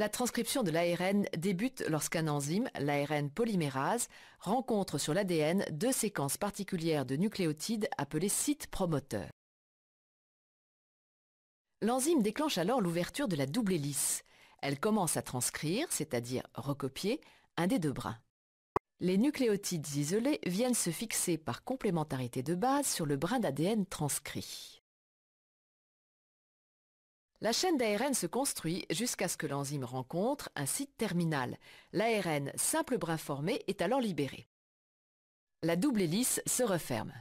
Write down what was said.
La transcription de l'ARN débute lorsqu'un enzyme, l'ARN polymérase, rencontre sur l'ADN deux séquences particulières de nucléotides appelées sites promoteurs. L'enzyme déclenche alors l'ouverture de la double hélice. Elle commence à transcrire, c'est-à-dire recopier, un des deux brins. Les nucléotides isolés viennent se fixer par complémentarité de base sur le brin d'ADN transcrit. La chaîne d'ARN se construit jusqu'à ce que l'enzyme rencontre un site terminal. L'ARN simple brin formé est alors libéré. La double hélice se referme.